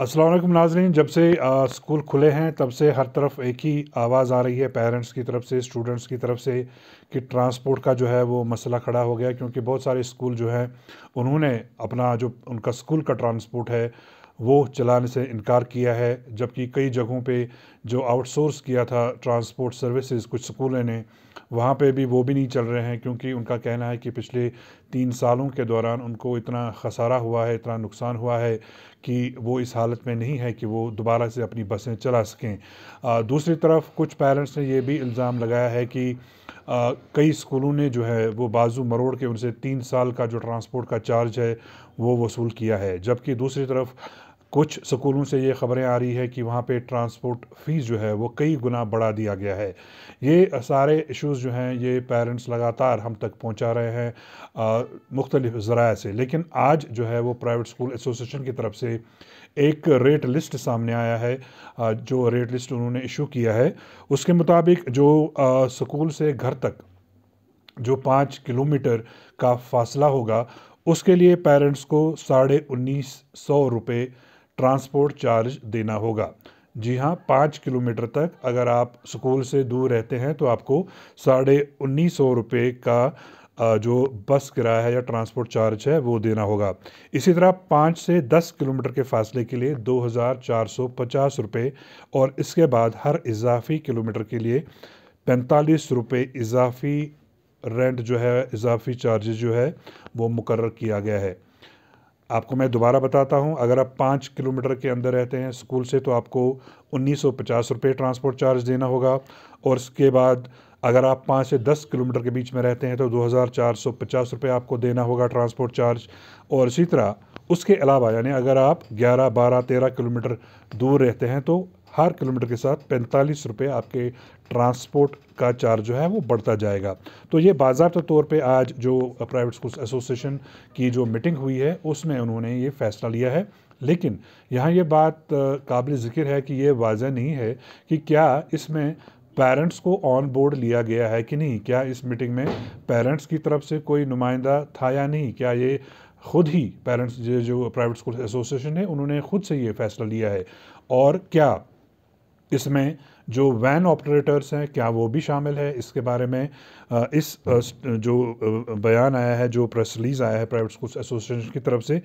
असलम नाजरीन जब से आ, स्कूल खुले हैं तब से हर तरफ एक ही आवाज़ आ रही है पेरेंट्स की तरफ से स्टूडेंट्स की तरफ से कि ट्रांसपोर्ट का जो है वो मसला खड़ा हो गया क्योंकि बहुत सारे स्कूल जो हैं उन्होंने अपना जो उनका स्कूल का ट्रांसपोर्ट है वो चलाने से इनकार किया है जबकि कई जगहों पे जो आउटसोर्स किया था ट्रांसपोर्ट सर्विसेज कुछ स्कूलें ने वहाँ पे भी वो भी नहीं चल रहे हैं क्योंकि उनका कहना है कि पिछले तीन सालों के दौरान उनको इतना खसारा हुआ है इतना नुकसान हुआ है कि वो इस हालत में नहीं है कि वो दोबारा से अपनी बसें चला सकें आ, दूसरी तरफ कुछ पेरेंट्स ने ये भी इल्ज़ाम लगाया है कि आ, कई स्कूलों ने जो है वो बाजू मरोड़ के उनसे तीन साल का जो ट्रांसपोर्ट का चार्ज है वो वसूल किया है जबकि दूसरी तरफ कुछ स्कूलों से ये खबरें आ रही है कि वहाँ पे ट्रांसपोर्ट फ़ीस जो है वो कई गुना बढ़ा दिया गया है ये सारे इश्यूज़ जो हैं ये पेरेंट्स लगातार हम तक पहुँचा रहे हैं मुख्तलिफ ज़रा से लेकिन आज जो है वो प्राइवेट स्कूल एसोसिएशन की तरफ से एक रेट लिस्ट सामने आया है जो रेट लिस्ट उन्होंने इशू किया है उसके मुताबिक जो स्कूल से घर तक जो पाँच किलोमीटर का फासला होगा उसके लिए पेरेंट्स को साढ़े उन्नीस सौ रुपये ट्रांसपोर्ट चार्ज देना होगा जी हाँ पाँच किलोमीटर तक अगर आप स्कूल से दूर रहते हैं तो आपको साढ़े उन्नीस सौ रुपये का जो बस किराया है या ट्रांसपोर्ट चार्ज है वो देना होगा इसी तरह पाँच से दस किलोमीटर के फासले के लिए दो हज़ार चार सौ पचास रुपये और इसके बाद हर इजाफी किलोमीटर के लिए पैंतालीस रुपये इजाफी रेंट जो है इजाफी चार्जेज जो है वो मुकर किया गया है आपको मैं दोबारा बताता हूँ अगर आप पाँच किलोमीटर के अंदर रहते हैं स्कूल से तो आपको उन्नीस सौ पचास रुपये ट्रांसपोर्ट चार्ज देना होगा और उसके बाद अगर आप पाँच से दस किलोमीटर के बीच में रहते हैं तो दो हज़ार चार सौ पचास रुपये आपको देना होगा ट्रांसपोर्ट चार्ज और इसी तरह उसके अलावा यानी अगर आप ग्यारह बारह तेरह किलोमीटर दूर रहते हैं तो हर किलोमीटर के साथ पैंतालीस रुपये आपके ट्रांसपोर्ट का चार्ज जो है वो बढ़ता जाएगा तो ये बाज़ाबा तौर पे आज जो प्राइवेट स्कूल एसोसिएशन की जो मीटिंग हुई है उसमें उन्होंने ये फ़ैसला लिया है लेकिन यहाँ ये बात काबिल ज़िक्र है कि ये वाजह नहीं है कि क्या इसमें पेरेंट्स को ऑन बोर्ड लिया गया है कि नहीं क्या इस मीटिंग में पेरेंट्स की तरफ से कोई नुमाइंदा था या नहीं क्या ये खुद ही पेरेंट्स जो प्राइवेट स्कूल एसोसिएशन है उन्होंने खुद से ये फ़ैसला लिया है और क्या इसमें जो वैन ऑपरेटर्स हैं क्या वो भी शामिल है इसके बारे में इस जो बयान आया है जो प्रेस रिलीज़ आया है प्राइवेट स्कूल्स एसोसिएशन की तरफ से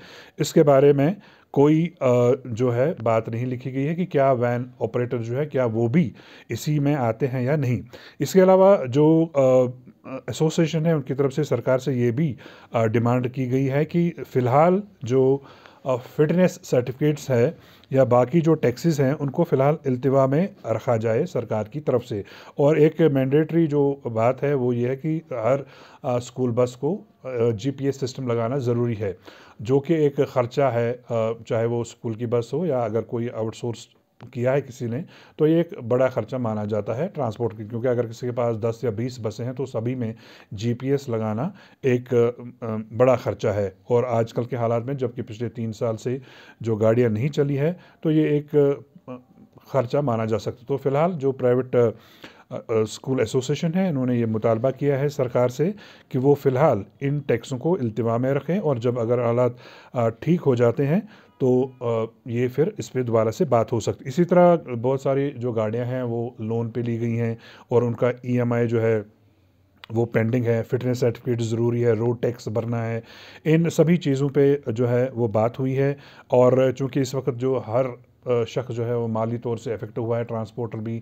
इसके बारे में कोई जो है बात नहीं लिखी गई है कि क्या वैन ऑपरेटर जो है क्या वो भी इसी में आते हैं या नहीं इसके अलावा जो एसोसिएशन है उनकी तरफ से सरकार से ये भी डिमांड की गई है कि फ़िलहाल जो फिटनेस सर्टिफिकेट्स है या बाकी जो टैक्सेस हैं उनको फ़िलहाल अल्तवा में रखा जाए सरकार की तरफ से और एक मैंडेटरी जो बात है वो ये है कि हर स्कूल बस को जीपीएस सिस्टम लगाना ज़रूरी है जो कि एक ख़र्चा है चाहे वो स्कूल की बस हो या अगर कोई आउटसोर्स किया है किसी ने तो ये एक बड़ा खर्चा माना जाता है ट्रांसपोर्ट की क्योंकि अगर किसी के पास 10 या 20 बसें हैं तो सभी में जीपीएस लगाना एक बड़ा खर्चा है और आजकल के हालात में जबकि पिछले तीन साल से जो गाड़ियाँ नहीं चली है तो ये एक खर्चा माना जा सकता तो फिलहाल जो प्राइवेट स्कूल एसोसिएशन है इन्होंने ये मुतालबा किया है सरकार से कि वो फ़िलहाल इन टैक्सों को अल्तवा में रखें और जब अगर हालात ठीक हो जाते हैं तो ये फिर इस पर दोबारा से बात हो सकती इसी तरह बहुत सारी जो गाड़ियाँ हैं वो लोन पे ली गई हैं और उनका ईएमआई जो है वो पेंडिंग है फिटनेस सर्टिफिकेट ज़रूरी है रोड टैक्स भरना है इन सभी चीज़ों पे जो है वो बात हुई है और चूंकि इस वक्त जो हर शख्स जो है वो माली तौर से इफ़ेक्ट हुआ है ट्रांसपोर्टर भी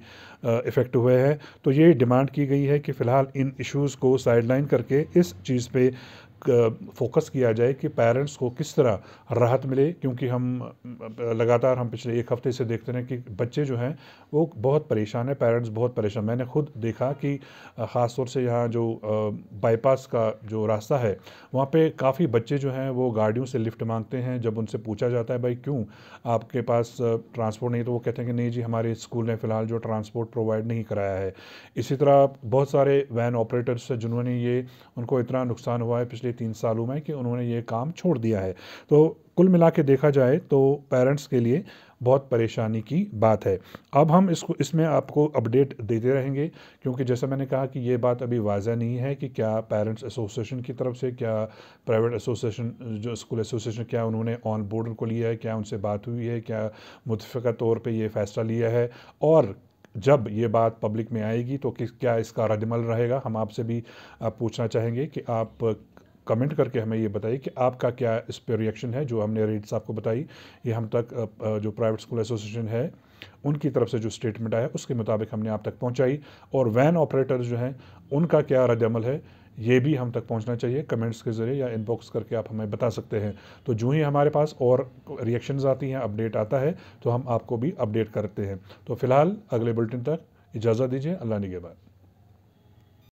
इफ़ेक्ट हुए हैं तो ये डिमांड की गई है कि फ़िलहाल इन इश्यूज़ को साइडलाइन करके इस चीज़ पे फोकस किया जाए कि पेरेंट्स को किस तरह राहत मिले क्योंकि हम लगातार हम पिछले एक हफ्ते से देखते रहे कि बच्चे जो हैं वो बहुत परेशान हैं पेरेंट्स बहुत परेशान मैंने खुद देखा कि ख़ास तौर से यहाँ जो बाईपास का जो रास्ता है वहाँ पे काफ़ी बच्चे जो हैं वो गाड़ियों से लिफ्ट मांगते हैं जब उनसे पूछा जाता है भाई क्यों आपके पास ट्रांसपोर्ट नहीं तो वो कहते हैं कि नहीं जी हमारे स्कूल ने फ़िलहाल जो ट्रांसपोर्ट प्रोवाइड नहीं कराया है इसी तरह बहुत सारे वैन ऑपरेटर्स जिन्होंने ये उनको इतना नुकसान हुआ है पिछले तीन सालों में कि उन्होंने ये काम छोड़ दिया है तो कुल मिला के देखा जाए तो पेरेंट्स के लिए बहुत परेशानी की बात है अब हम इसको इसमें आपको अपडेट देते रहेंगे क्योंकि जैसा मैंने कहा कि ये बात अभी वाजह नहीं है कि क्या पेरेंट्स एसोसिएशन की तरफ से क्या प्राइवेट एसोसिएशन जो स्कूल एसोसिएशन क्या उन्होंने ऑन बोर्ड को लिया है क्या उनसे बात हुई है क्या मुतफ़ा तौर पर यह फ़ैसला लिया है और जब ये बात पब्लिक में आएगी तो किस क्या इसका रदमल रहेगा हम आपसे भी आप पूछना चाहेंगे कि आप कमेंट करके हमें ये बताइए कि आपका क्या इस पर रिएक्शन है जो हमने रेट्स आपको बताई ये हम तक जो प्राइवेट स्कूल एसोसिएशन है उनकी तरफ से जो स्टेटमेंट आया उसके मुताबिक हमने आप तक पहुंचाई और वैन ऑपरेटर जो हैं उनका क्या रद्दमल है ये भी हम तक पहुंचना चाहिए कमेंट्स के ज़रिए या इनबॉक्स करके आप हमें बता सकते हैं तो जो ही हमारे पास और रिएक्शंस आती हैं अपडेट आता है तो हम आपको भी अपडेट करते हैं तो फिलहाल अगले बुलेटिन तक इजाज़त दीजिए अल्लाह निगेबान